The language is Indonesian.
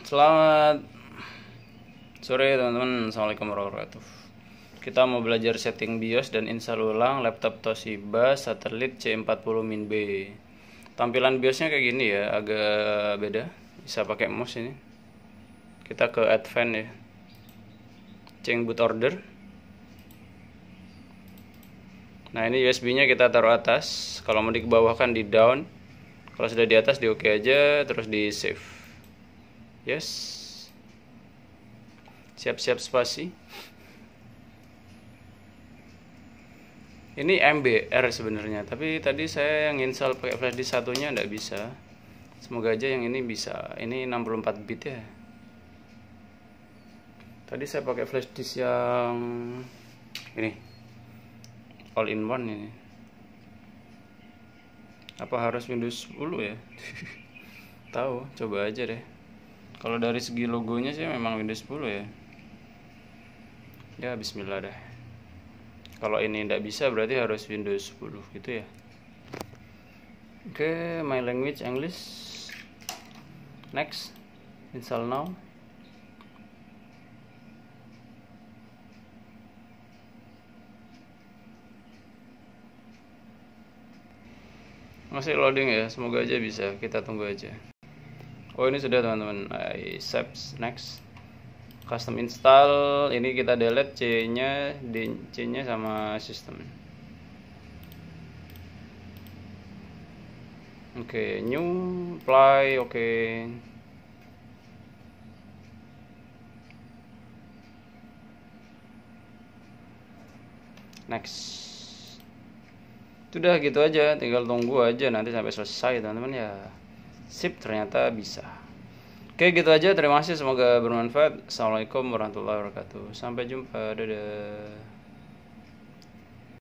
Selamat sore teman-teman Assalamualaikum warahmatullahi wabarakatuh Kita mau belajar setting BIOS dan install ulang laptop Toshiba satelit C40 Min B Tampilan BIOSnya kayak gini ya agak beda Bisa pakai mouse ini Kita ke Advanced ya Change boot order Nah ini USB nya kita taruh atas Kalau mau di bawah kan di down Kalau sudah di atas di OK aja Terus di save Yes. Siap-siap spasi. Ini MBR sebenarnya, tapi tadi saya yang install pakai flash disk satunya tidak bisa. Semoga aja yang ini bisa. Ini 64 bit ya. Tadi saya pakai flash disk yang ini. All in one ini. Apa harus Windows 10 ya? Tahu, coba aja deh kalau dari segi logonya sih memang Windows 10 ya ya bismillah dah kalau ini tidak bisa berarti harus Windows 10 gitu ya oke okay, my language English next install now masih loading ya semoga aja bisa kita tunggu aja oh ini sudah teman-teman accept next custom install ini kita delete c nya d c nya sama sistem. oke okay, new apply oke okay. next sudah gitu aja tinggal tunggu aja nanti sampai selesai teman-teman ya Sip, ternyata bisa. Oke, gitu aja. Terima kasih. Semoga bermanfaat. Assalamualaikum warahmatullahi wabarakatuh. Sampai jumpa. Dadah.